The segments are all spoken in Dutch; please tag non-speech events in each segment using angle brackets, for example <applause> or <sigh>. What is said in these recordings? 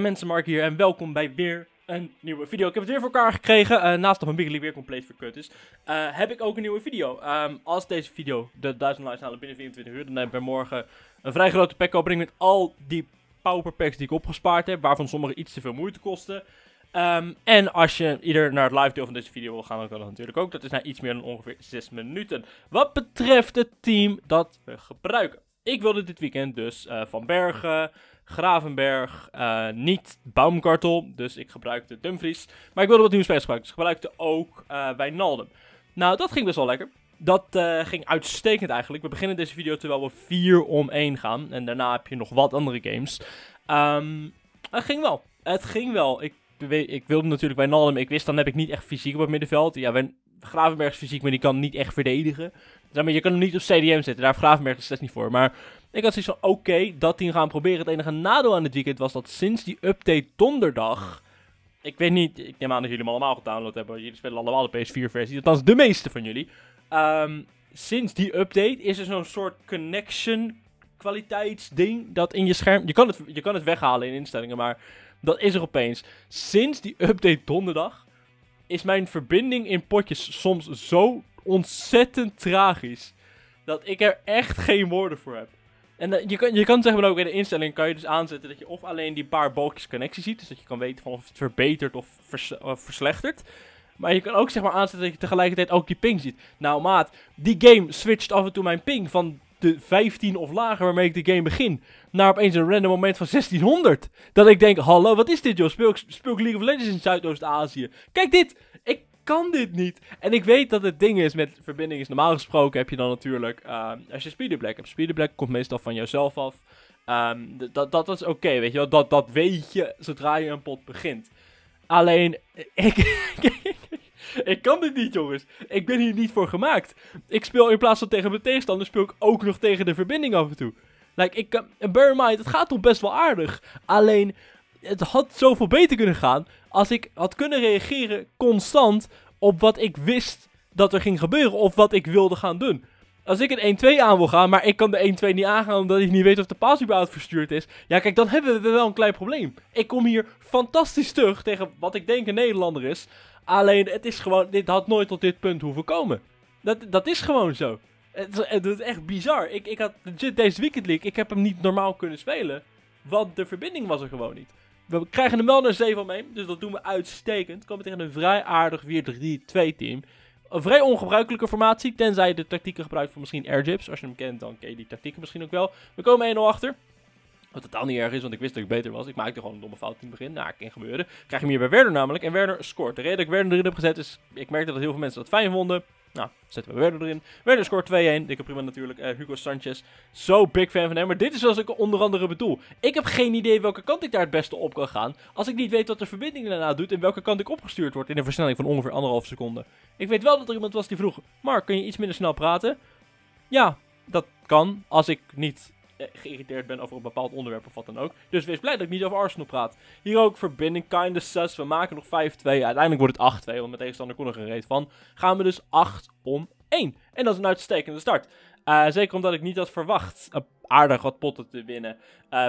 En mensen, Mark hier en welkom bij weer een nieuwe video. Ik heb het weer voor elkaar gekregen, eh, naast dat mijn Bigly weer compleet verkut is, eh, heb ik ook een nieuwe video. Ehm, als deze video de 1000 likes halen binnen 24 uur, dan hebben we morgen een vrij grote pack opening met al die PowerPacks packs die ik opgespaard heb, waarvan sommige iets te veel moeite kosten. Ehm, en als je ieder naar het live deel van deze video wil gaan, dan kan dat natuurlijk ook. Dat is na iets meer dan ongeveer 6 minuten. Wat betreft het team dat we gebruiken. Ik wilde dit weekend dus eh, Van Bergen, Gravenberg, eh, niet Baumkartel, dus ik gebruikte Dumfries. Maar ik wilde wat nieuws spelers gebruiken, dus ik gebruikte ook bij eh, Wijnaldum. Nou, dat ging best wel lekker. Dat eh, ging uitstekend eigenlijk. We beginnen deze video terwijl we 4 om 1 gaan. En daarna heb je nog wat andere games. Ehm, het ging wel. Het ging wel. Ik, ik wilde natuurlijk Wijnaldum. Ik wist, dan heb ik niet echt fysiek op het middenveld. Ja, Gravenberg is fysiek, maar die kan niet echt verdedigen. je kan hem niet op CDM zetten. Daar heeft Gravenberg er steeds niet voor. Maar ik had zoiets van, oké, dat team gaan proberen. Het enige nadeel aan het weekend was dat sinds die update donderdag... Ik weet niet, ik neem aan dat jullie hem allemaal gedownload hebben. Jullie spelen allemaal de PS4-versie, dat was de meeste van jullie. Ehm, sinds die update is er zo'n soort connection kwaliteitsding dat in je scherm... Je kan het, je kan het weghalen in instellingen, maar dat is er opeens. Sinds die update donderdag is mijn verbinding in potjes soms zo ontzettend tragisch... dat ik er echt geen woorden voor heb. En eh, je, kan, je kan zeg maar ook in de instelling kan je dus aanzetten dat je of alleen die paar balkjes connectie ziet. Dus dat je kan weten van of het verbetert of, vers, verslechtert. Maar je kan ook zeg maar aanzetten dat je tegelijkertijd ook die ping ziet. Nou maat, die game switcht af en toe mijn ping van de 15 of lager waarmee ik de game begin. Naar opeens een random moment van 1600. Dat ik denk, hallo, wat is dit joh? Speel ik, speel ik League of Legends in Zuidoost-Azië? Kijk dit! Ik kan dit niet. En ik weet dat het ding is met verbinding is normaal gesproken heb je dan natuurlijk, ehm, als je speederblack hebt, speederblack komt meestal van jouzelf af. Ehm, dat, dat is oké, weet je wel. Dat, dat weet je zodra je een pot begint. Alleen, <laughs> ik, ik kan dit niet, jongens. Ik ben hier niet voor gemaakt. Ik speel in plaats van tegen mijn tegenstander, speel ik ook nog tegen de verbinding af en toe. Like, ik kan, eh, bear in mind, het gaat toch best wel aardig. Alleen, het had zoveel beter kunnen gaan als ik had kunnen reageren constant op wat ik wist dat er ging gebeuren of wat ik wilde gaan doen. Als ik een 1-2 aan wil gaan, maar ik kan de 1-2 niet aangaan omdat ik niet weet of de paas überhaupt verstuurd is. Ja, kijk, dan hebben we wel een klein probleem. Ik kom hier fantastisch terug tegen wat ik denk een Nederlander is. Alleen, het is gewoon, dit had nooit tot dit punt hoeven komen. Dat, dat is gewoon zo. Het, is echt bizar. Ik, ik had deze weekend league, ik heb hem niet normaal kunnen spelen. Want de verbinding was er gewoon niet we krijgen hem wel een 7 mee. Dus dat doen we uitstekend. Komen tegen een vrij aardig 4-3-2 team. Een vrij ongebruikelijke formatie. Tenzij de tactieken gebruikt voor misschien airjips. Als je hem kent, dan ken je die tactieken misschien ook wel. We komen 1-0 achter. Wat totaal niet erg is, want ik wist dat ik beter was. Ik maakte gewoon een domme fout in het begin. Nou, kan gebeuren. Krijg je hem hier bij Werder namelijk. En Werder scoort. De reden dat ik Werder erin heb gezet is... Ik merkte dat heel veel mensen dat fijn vonden. Nou, zetten we Werder erin. Werder scoort 2-1. Dikke prima natuurlijk. Eh, Hugo Sanchez. Zo big fan van hem. Maar dit is zoals ik onder andere bedoel. Ik heb geen idee welke kant ik daar het beste op kan gaan. Als ik niet weet wat de verbinding daarna doet. En welke kant ik opgestuurd word. In een versnelling van ongeveer anderhalf seconde. Ik weet wel dat er iemand was die vroeg. Mark, kun je iets minder snel praten? Ja, dat kan. Als ik niet eh, geïrriteerd ben over een bepaald onderwerp of wat dan ook. Dus wees blij dat ik niet over Arsenal praat. Hier ook verbinding, of sus. We maken nog 5-2. Uiteindelijk wordt het 8-2, want mijn tegenstander kon er geen van. Gaan we dus 8 om 1. En dat is een uitstekende start. Eh, zeker omdat ik niet had verwacht eh, aardig wat potten te winnen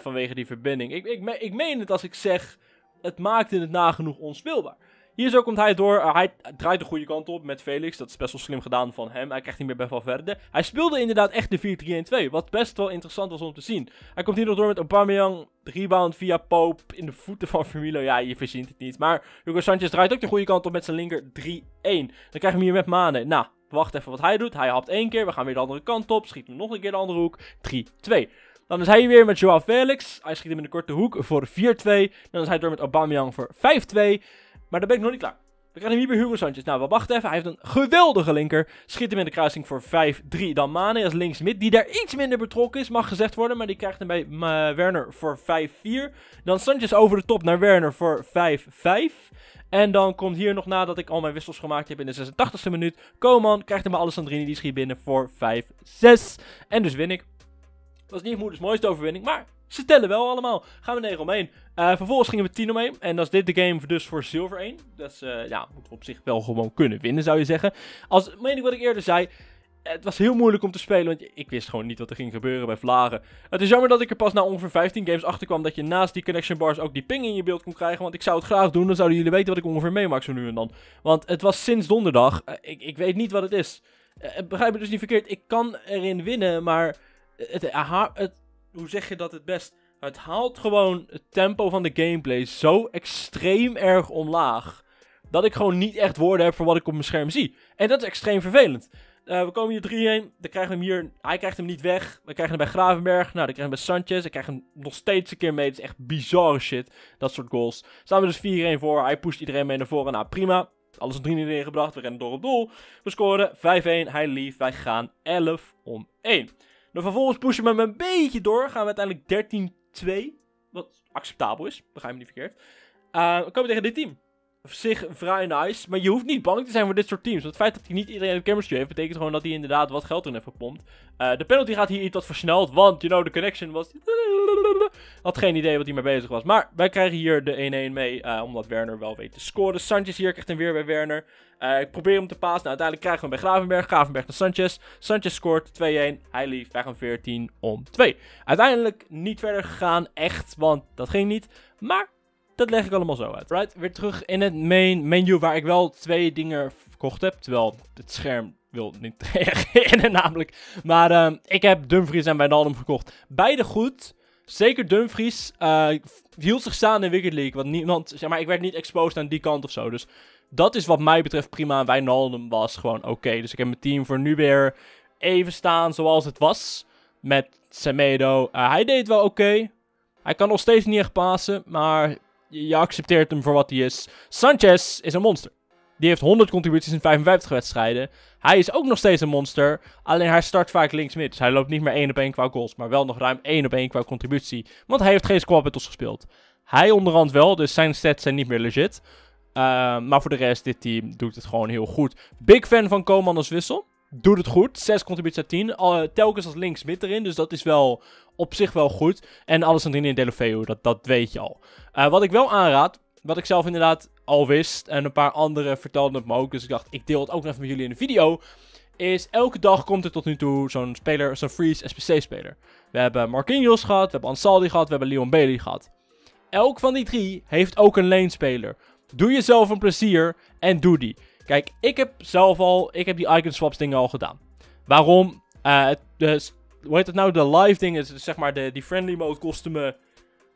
vanwege die verbinding. Ik, ik, ik meen het als ik zeg, het maakte het nagenoeg onspeelbaar. Hier zo komt hij door. Eh, hij draait de goede kant op met Felix. Dat is best wel slim gedaan van hem. Hij krijgt niet meer bij verder. Hij speelde inderdaad echt de 4-3-1-2. Wat best wel interessant was om te zien. Hij komt hier nog door met Aubameyang. Rebound via Pope in de voeten van Firmino. Ja, je verzint het niet. Maar Hugo Santjes draait ook de goede kant op met zijn linker 3-1. Dan je hem hier met Mane. Nou, wacht even wat hij doet. Hij hapt één keer. We gaan weer de andere kant op. Schiet hem nog een keer de andere hoek. 3-2. Dan is hij weer met Joao Felix. Hij schiet hem in de korte hoek voor 4-2. Dan is hij door met Aubameyang voor 5-2. Maar daar ben ik nog niet klaar. We krijgen hem hier bij Hugo Sanchez. Nou, we wachten even. Hij heeft een geweldige linker. Schiet hem in de kruising voor 5-3. Dan Mane als linksmid, die daar iets minder betrokken is, mag gezegd worden. Maar die krijgt hem bij eh, Werner voor 5-4. Dan Sanchez over de top naar Werner voor 5-5. En dan komt hier nog nadat ik al mijn wissels gemaakt heb in de 86e minuut. Koman krijgt hem bij Alessandrini, die schiet binnen voor 5-6. En dus win ik. Dat is niet moeders mooiste overwinning, maar ze tellen wel allemaal. Gaan we 9 om 1. Eh, vervolgens gingen we 10 om En dat is dit de game dus voor zilver 1. Dat is, eh, ja, moeten we op zich wel gewoon kunnen winnen, zou je zeggen. Als, meen ik wat ik eerder zei. Het was heel moeilijk om te spelen, want ik wist gewoon niet wat er ging gebeuren bij Vlagen. Het is jammer dat ik er pas na ongeveer 15 games achter kwam dat je naast die connection bars ook die ping in je beeld kon krijgen. Want ik zou het graag doen, dan zouden jullie weten wat ik ongeveer meemaak zo nu en dan. Want het was sinds donderdag, eh, ik, ik weet niet wat het is. begrijp me dus niet verkeerd, ik kan erin winnen, maar het, aha, het hoe zeg je dat het best? Het haalt gewoon het tempo van de gameplay zo extreem erg omlaag. Dat ik gewoon niet echt woorden heb voor wat ik op mijn scherm zie. En dat is extreem vervelend. Eh, we komen hier 3 heen. Dan krijgen we hem hier. Hij krijgt hem niet weg. We krijgen hem bij Gravenberg. Nou, dan krijgen we bij Sanchez. Ik krijg hem nog steeds een keer mee. Het is echt bizarre shit. Dat soort goals. Staan we dus 4-1 voor. Hij pusht iedereen mee naar voren. Nou, prima. Alles een 3 in gebracht. We rennen door op doel. We scoren 5-1. Hij lief. Wij gaan 11 om 1 vervolgens pushen we hem een beetje door. Gaan we uiteindelijk 13-2. Wat acceptabel is. Begrijp me niet verkeerd. Uh, we komen tegen dit team zich vrij nice. Maar je hoeft niet bang te zijn voor dit soort teams. Want het feit dat hij niet iedereen de chemistry heeft, betekent gewoon dat hij inderdaad wat geld erin heeft gepompt. Eh, de penalty gaat hier iets wat versneld, want, you know, de connection was... Had geen idee wat hij mee bezig was. Maar wij krijgen hier de 1-1 mee, eh, omdat Werner wel weet te scoren. Sanchez hier krijgt hem weer bij Werner. Eh, ik probeer hem te pasen. Nou, uiteindelijk krijgen we hem bij Gravenberg. Gravenberg naar Sanchez. Sanchez scoort 2-1. Hij lief. Wij 14 om 2. Uiteindelijk niet verder gegaan. Echt, want dat ging niet. Maar dat leg ik allemaal zo uit. Right, weer terug in het main menu waar ik wel twee dingen verkocht heb. Terwijl het scherm wil niet <laughs> reageren namelijk. Maar ehm, ik heb Dumfries en Wijnaldum verkocht. Beide goed. Zeker Dumfries uh, hield zich staan in Wicked League. Want niemand, zeg maar, ik werd niet exposed aan die kant of zo. Dus dat is wat mij betreft prima. Wijnaldum was gewoon oké. Dus ik heb mijn team voor nu weer even staan zoals het was. Met Semedo. Uh, hij deed wel oké. Hij kan nog steeds niet echt pasen. Maar je accepteert hem voor wat hij is. Sanchez is een monster. Die heeft 100 contributies in 55 wedstrijden. Hij is ook nog steeds een monster. Alleen hij start vaak linksmid. Dus hij loopt niet meer 1 op 1 qua goals. Maar wel nog ruim 1 op 1 qua contributie. Want hij heeft geen squad battles gespeeld. Hij onderhand wel. Dus zijn stats zijn niet meer legit. Eh, maar voor de rest, dit team doet het gewoon heel goed. Big fan van Coman wissel doet het goed. 6 contributies uit 10. Eh, telkens als links mid erin. Dus dat is wel op zich wel goed. En alles in Delofeu, dat, dat weet je al. Eh, wat ik wel aanraad, wat ik zelf inderdaad al wist. En een paar anderen vertelden het me ook. Dus ik dacht, ik deel het ook nog even met jullie in de video. Is elke dag komt er tot nu toe zo'n speler, zo'n freeze SPC-speler. We hebben Marquinhos gehad, we hebben Ansaldi gehad, we hebben Leon Bailey gehad. Elk van die drie heeft ook een lane-speler. Doe jezelf een plezier en doe die. Kijk, ik heb zelf al, ik heb die icon swaps dingen al gedaan. Waarom? Uh, hoe heet het nou? De live dingen, zeg maar de, die friendly mode kostte me,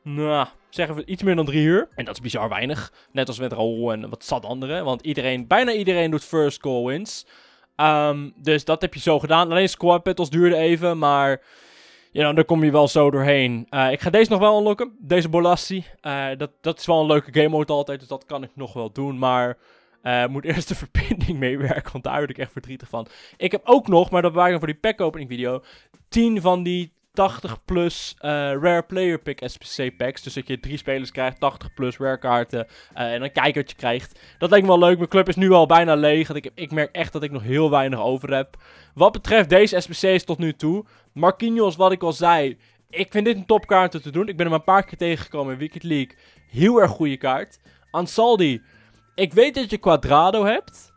nou, zeggen we iets meer dan drie uur. En dat is bizar weinig. Net als met Raoul en wat zat anderen. Want iedereen, bijna iedereen doet first call wins. Ehm, dus dat heb je zo gedaan. Alleen squad battles duurde even, maar... Ja, you know, daar kom je wel zo doorheen. Eh, ik ga deze nog wel unlocken. Deze Bolassi. Eh, dat, dat is wel een leuke game mode altijd, dus dat kan ik nog wel doen. Maar uh, moet eerst de <laughs> verbinding meewerken, want daar word ik echt verdrietig van. Ik heb ook nog, maar dat bewaar ik voor die pack opening video, 10 van die 80 plus eh, rare player pick SPC packs. Dus dat je drie spelers krijgt, 80 plus rare kaarten. Eh, en een kijkertje krijgt. Dat lijkt me wel leuk. Mijn club is nu al bijna leeg. Ik, heb, ik merk echt dat ik nog heel weinig over heb. Wat betreft deze SPC's tot nu toe. Marquinhos, wat ik al zei. Ik vind dit een topkaart om te doen. Ik ben hem een paar keer tegengekomen in Wicked League. Heel erg goede kaart. Ansaldi ik weet dat je Quadrado hebt.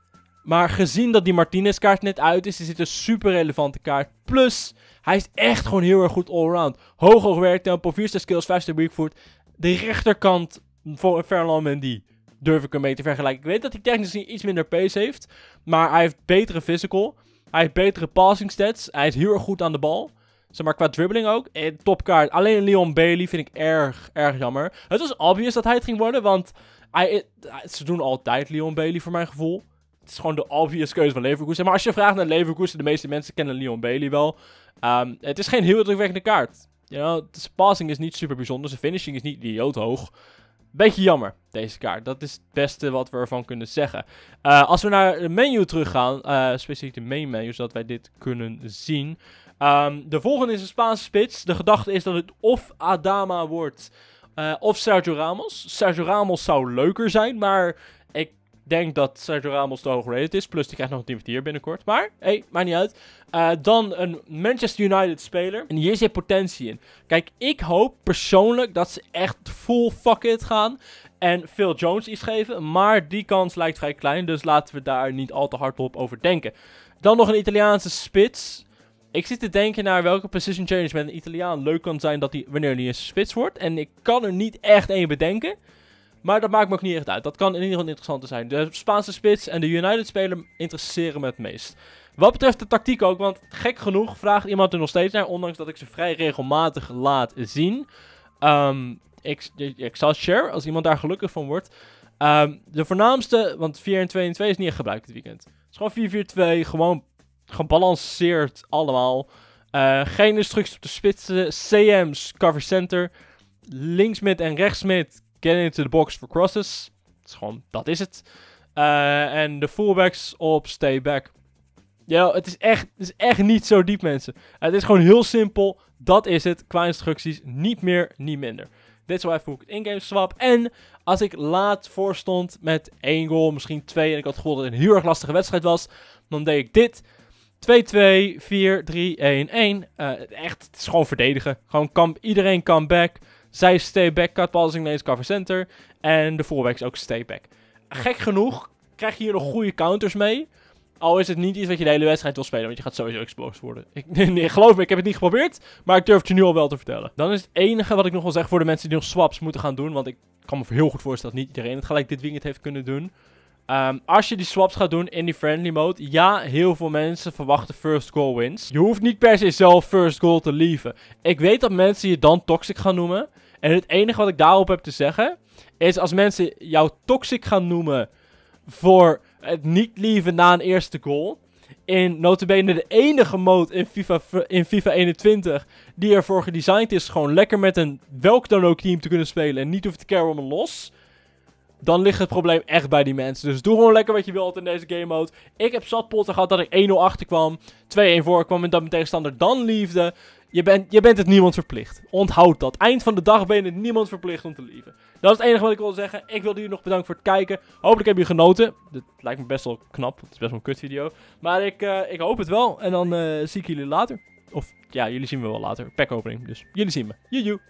Maar gezien dat die Martinez kaart net uit is, is dit een super relevante kaart. Plus, hij is echt gewoon heel erg goed allround. Hoog hoog werktempo, 4 skills, 5 weak foot. De rechterkant voor Fernand Mendy durf ik hem mee te vergelijken. Ik weet dat hij technisch niet iets minder pace heeft. Maar hij heeft betere physical. Hij heeft betere passing stats. Hij is heel erg goed aan de bal. Zeg maar qua dribbling ook. Eh, topkaart. Alleen Leon Bailey vind ik erg, erg jammer. Het was obvious dat hij het ging worden. Want ze doen altijd Leon Bailey voor mijn gevoel. Het is gewoon de obvious keuze van Leverkusen. Maar als je vraagt naar Leverkusen, de meeste mensen kennen Leon Bailey wel. Ehm, het is geen heel drukwekkende kaart. You know, zijn passing is niet super bijzonder. Zijn finishing is niet idioot hoog. Beetje jammer, deze kaart. Dat is het beste wat we ervan kunnen zeggen. Eh, als we naar de menu teruggaan, uh, specifiek de main menu, zodat wij dit kunnen zien. Ehm, de volgende is een Spaanse spits. De gedachte is dat het of Adama wordt eh, of Sergio Ramos. Sergio Ramos zou leuker zijn, maar ik denk dat Sergio Ramos te hoog rated is. Plus die krijgt nog een hier binnenkort. Maar, hé, hey, maakt niet uit. Eh, dan een Manchester United speler. En hier zit potentie in. Kijk, ik hoop persoonlijk dat ze echt full fuck it gaan. En Phil Jones iets geven. Maar die kans lijkt vrij klein. Dus laten we daar niet al te hard op over denken. Dan nog een Italiaanse spits. Ik zit te denken naar welke position change met een Italiaan leuk kan zijn dat hij, wanneer hij een spits wordt. En ik kan er niet echt één bedenken. Maar dat maakt me ook niet echt uit. Dat kan in ieder geval interessant zijn. De Spaanse spits en de United-speler interesseren me het meest. Wat betreft de tactiek ook, want gek genoeg vraagt iemand er nog steeds naar. Ondanks dat ik ze vrij regelmatig laat zien. Ehm, ik, ik, zal share als iemand daar gelukkig van wordt. Ehm, de voornaamste, want 4 en 2 en 2 is niet echt gebruikt dit weekend. Het is gewoon 4-4-2, gewoon gebalanceerd allemaal. Eh, geen instructies op de spitsen. CM's, cover center. linksmit en rechtsmid, get into the box for crosses. Dat is dat is het. Eh, en de fullbacks op stay back. Ja, het is, echt, het is echt niet zo diep, mensen. Het is gewoon heel simpel. Dat is het. Qua instructies. Niet meer, niet minder. Dit is wel even hoe ik het ingame swap. En als ik laat voor stond met één goal, misschien twee. En ik had gevoeld dat het een heel erg lastige wedstrijd was. Dan deed ik dit. 2-2, 4-3, 1-1. echt, het is gewoon verdedigen. Gewoon kamp, iedereen back, Zij stay back, balls in ineens cover center. En de is ook stay back. Gek genoeg krijg je hier nog goede counters mee. Al is het niet iets wat je de hele wedstrijd wil spelen, want je gaat sowieso exposed worden. <laughs> Ik, nee, geloof me, ik heb het niet geprobeerd, maar ik durf het je nu al wel te vertellen. Dan is het enige wat ik nog wil zeggen voor de mensen die nog swaps moeten gaan doen, want ik kan me heel goed voorstellen dat niet iedereen het gelijk dit weekend heeft kunnen doen. Ehm, als je die swaps gaat doen in die friendly mode, ja, heel veel mensen verwachten first goal wins. Je hoeft niet per se zelf first goal te lieven. Ik weet dat mensen je dan toxic gaan noemen. En het enige wat ik daarop heb te zeggen, is als mensen jou toxic gaan noemen voor het niet lieven na een eerste goal. In notabene de enige mode in FIFA, in FIFA 21 die ervoor gedesigned is gewoon lekker met een welk dan ook team te kunnen spelen en niet hoeven te care om een los dan ligt het probleem echt bij die mensen. Dus doe gewoon lekker wat je wilt in deze game mode. Ik heb zat potten gehad dat ik 1-0 achter kwam, 2-1 voor kwam en dat mijn tegenstander dan liefde. Je bent, je bent het niemand verplicht. Onthoud dat. Eind van de dag ben je het niemand verplicht om te lieven. Dat is het enige wat ik wil zeggen. Ik wilde jullie nog bedanken voor het kijken. Hopelijk hebben jullie genoten. Dit lijkt me best wel knap. Het is best wel een kut video. Maar ik, eh, ik hoop het wel. En dan eh, zie ik jullie later. Of ja, jullie zien me wel later. opening, Dus jullie zien me. Joejoe.